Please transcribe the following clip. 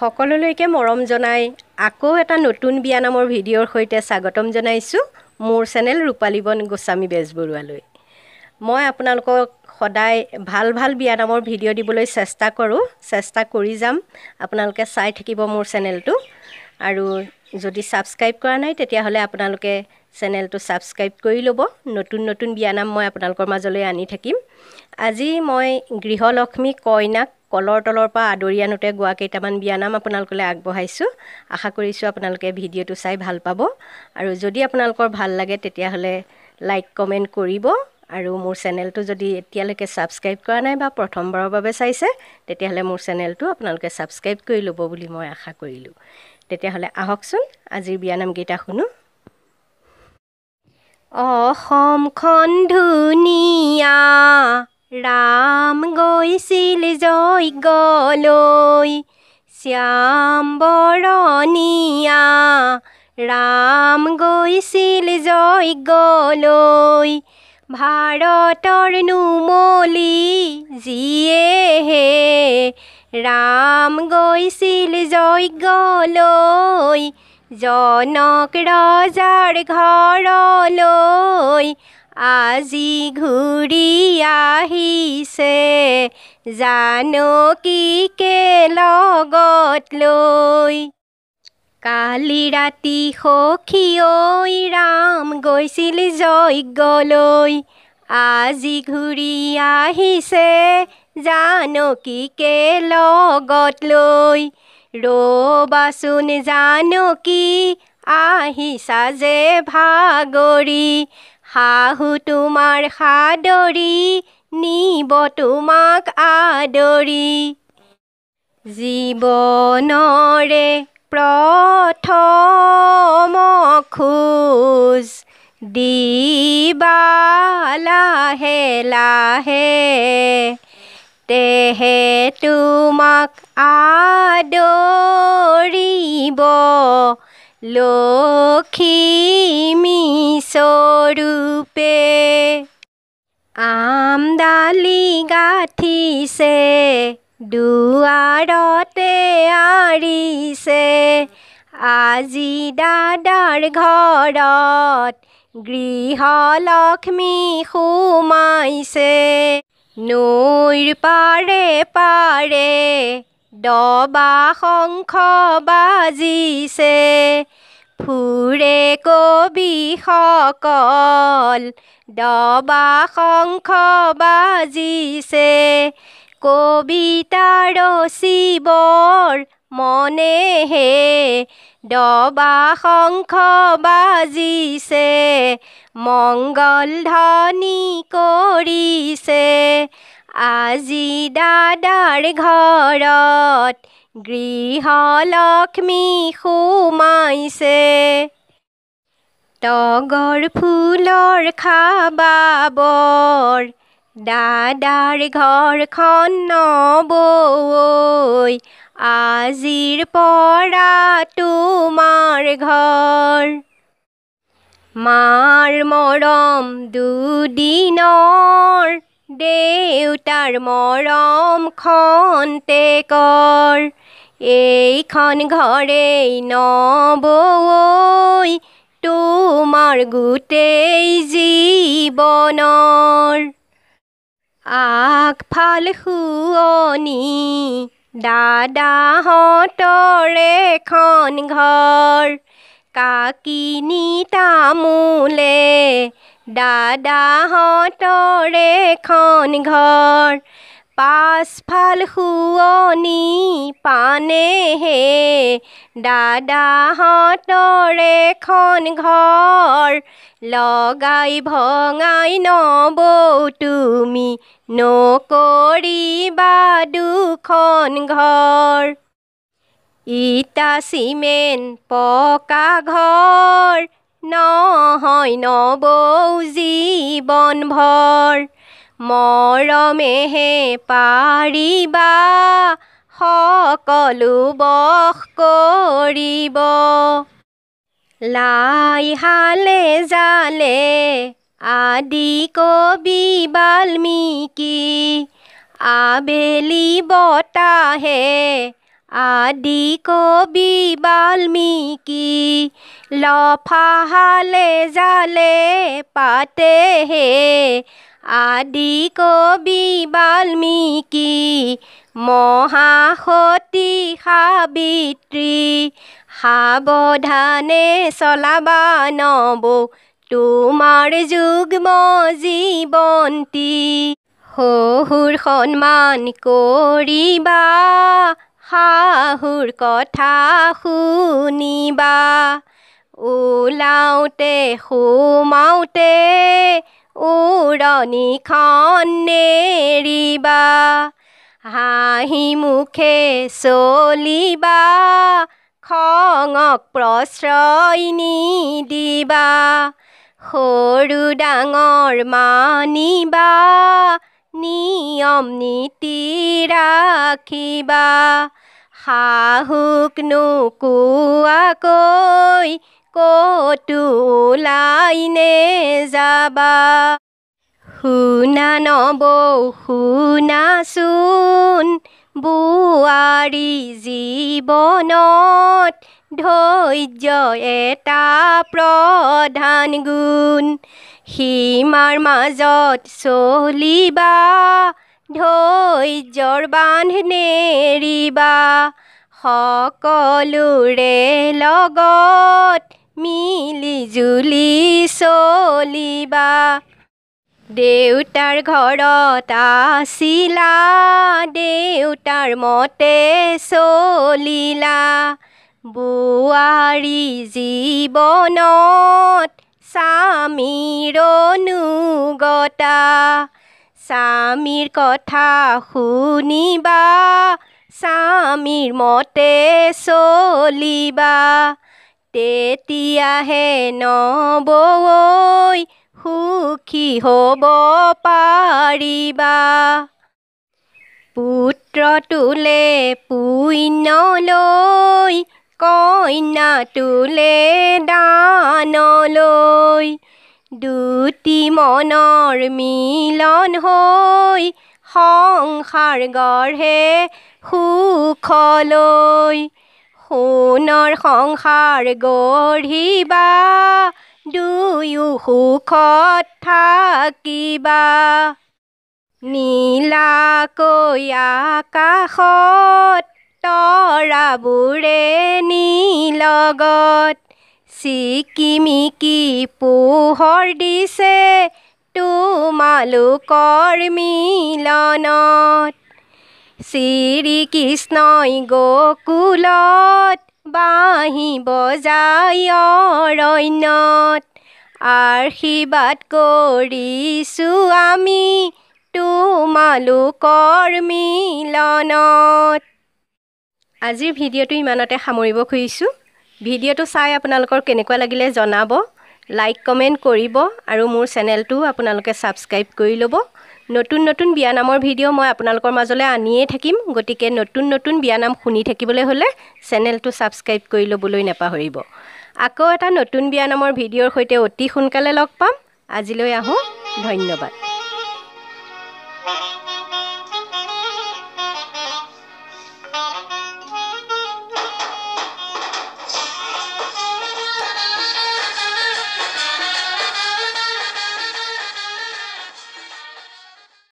সকলোলৈকে মৰম জনাই আকৌ এটা নতুন বিয়ানামৰ ভিডিঅ'ৰ সৈতে স্বাগতম জনাইছোঁ মোৰ চেনেল ৰূপালীবন গোস্বামী বেজবৰুৱালৈ মই আপোনালোকক সদায় ভাল ভাল বিয়ানামৰ ভিডিঅ' দিবলৈ চেষ্টা কৰোঁ চেষ্টা কৰি যাম আপোনালোকে চাই থাকিব মোৰ চেনেলটো আৰু যদি ছাবস্ক্ৰাইব কৰা নাই তেতিয়াহ'লে আপোনালোকে চেনেলটো ছাবস্ক্ৰাইব কৰি ল'ব নতুন নতুন বিয়ানাম মই আপোনালোকৰ মাজলৈ আনি থাকিম আজি মই গৃহলক্ষ্মী কইনাক কলৰ তলৰ পৰা আদৰি আনোতে গোৱা কেইটামান বিয়ানাম আপোনালোকলৈ আগবঢ়াইছোঁ আশা কৰিছোঁ আপোনালোকে ভিডিঅ'টো চাই ভাল পাব আৰু যদি আপোনালোকৰ ভাল লাগে তেতিয়াহ'লে লাইক কমেণ্ট কৰিব আৰু মোৰ চেনেলটো যদি এতিয়ালৈকে ছাবস্ক্ৰাইব কৰা নাই বা প্ৰথমবাৰৰ বাবে চাইছে তেতিয়াহ'লে মোৰ চেনেলটো আপোনালোকে ছাবস্ক্ৰাইব কৰি ল'ব বুলি মই আশা কৰিলোঁ তেতিয়াহ'লে আহকচোন আজিৰ বিয়ানামকেইটা শুনো অসমখন ধুনীয়া ৰাম গৈছিল জয়গলৈ শ্যাম বৰণীয়া ৰাম গৈছিল জয়গলৈ ভাৰতৰ নুমলি জীয়েহে ৰাম গৈছিল জয়গলৈ জনক ৰজাৰ ঘৰলৈ আজি ঘূৰি আহিছে জানো কি কে লগত লৈ কালি ৰাতি সখিয়ৈ ৰাম গৈছিল যজ্ঞলৈ আজি ঘূৰি আহিছে জানকীকে লগত লৈ ৰবাচোন জানকী আহিছা যে ভাগৰি শাহু তোমাৰ সাদৰি নিব তোমাক আদৰি জীৱনৰে প্ৰথম খোজ দিবা লাহে লাহে তেহে তোমাক আদৰিব লক্ষীমী স্বৰূপে আমদালি গাঁঠিছে দুৱাৰতে আৰিছে আজি দাদাৰ ঘৰত গৃহলক্ষ্মী সোমাইছে নৈৰ পাৰে পাৰে ডবা শংখ বাজিছে ফুৰে কবিসকল দবা শংখ বাজিছে কবিতা ৰচিবৰ মনেহে দবা শংখ বাজিছে মংগল ধনী কৰিছে আজি দাদাৰ ঘৰত গৃহলক্ষ্মী সোমাইছে তগৰ ফুলৰ খাবৰ দাদাৰ ঘৰখন নবৈ আজিৰ পৰা তোমাৰ ঘৰ মাৰ মৰম দুদিনৰ দেউতাৰ মৰম খন্তে কৰ এইখন ঘৰেই নবৌৱৈ তোমাৰ গোটেই জীৱনৰ আগফাল শুৱনি দাদাহঁতৰ এখন ঘৰ কাকিনী তামোলে দাদাহঁতৰ এখন ঘৰ পাছফাল শুৱনি পানেহে দাদাহঁতৰ এখন ঘৰ লগাই ভঙাই নব তুমি নকৰিবা দুখন ঘৰ ইটা চিমেণ্ট পকা ঘৰ নহয় নবৌ জীৱন ভৰ মৰমেহে পাৰিবা সকলো বস কৰিব লাই হালে জালে আদি কবি বাল্মীকি আবেলি বতাহে আদি কবি বাল্মীকি লফাহালে জালে পাতে হে আদি কবি বাল্মীকি মহাসতী সাবিত্ৰী সাৱধানে চলাবা নব তোমাৰ যুগ যুগ্ম জীৱন্তী শহুৰ সন্মান কৰিবা শাহুৰ কথা শুনিবা ওলাওঁতে সোমাওঁতে উৰণিখন নেৰিবা হাঁহি মুখে চলিবা খঙক প্ৰশ্ৰয় নিদিবা সৰু ডাঙৰ মানিবা নিয়ম নীতি ৰাখিবা শাহুক নোকোৱাকৈ ক'তো ওলাই নেযাবা শুনা নবৌ শুনাচোন বোৱাৰী জীৱনত ধৈৰ্য এটা প্ৰধান গুণ সীমাৰ মাজত চলিবা ধৈৰ্যৰ বান্ধ নেৰিবা সকলোৰে লগত মিলি জুলি চলিবা দেউতাৰ ঘৰত আছিলা দেউতাৰ মতে চলিলা বোৱাৰী জীৱনত স্বামীৰ অনুগতা স্বামীৰ কথা শুনিবা স্বামীৰ মতে চলিবা তেতিয়াহে নবৈ সুখী হ'ব পাৰিবা পুত্ৰ তোলে পুণ্য লৈ কইনা তোলে দানলৈ দুটি মনৰ মিলন হৈ সংসাৰ গঢ়ে সুখলৈ সোণৰ সংসাৰ গঢ়িবা দুয়ো সুখত থাকিবা নীলাকৈ আকাশত তৰাবোৰে নীলগত চিকিমিকি পোহৰ দিছে তোমালোকৰ মিলনত শ্ৰীকৃষ্ণই গকুলত বাঁহি বজাই অৰণ্যত আশীৰ্বাদ কৰিছোঁ আমি তোমালোকৰ মিলনত আজিৰ ভিডিঅ'টো ইমানতে সামৰিব খুজিছোঁ ভিডিঅ'টো চাই আপোনালোকৰ কেনেকুৱা লাগিলে জনাব লাইক কমেণ্ট কৰিব আৰু মোৰ চেনেলটো আপোনালোকে ছাবস্ক্ৰাইব কৰি ল'ব নতুন নতুন বিয়ানামৰ ভিডিঅ' মই আপোনালোকৰ মাজলৈ আনিয়ে থাকিম গতিকে নতুন নতুন বিয়ানাম শুনি থাকিবলৈ হ'লে চেনেলটো ছাবস্ক্ৰাইব কৰি ল'বলৈ নাপাহৰিব আকৌ এটা নতুন বিয়া নামৰ ভিডিঅ'ৰ সৈতে অতি সোনকালে লগ পাম আজিলৈ আহোঁ ধন্যবাদ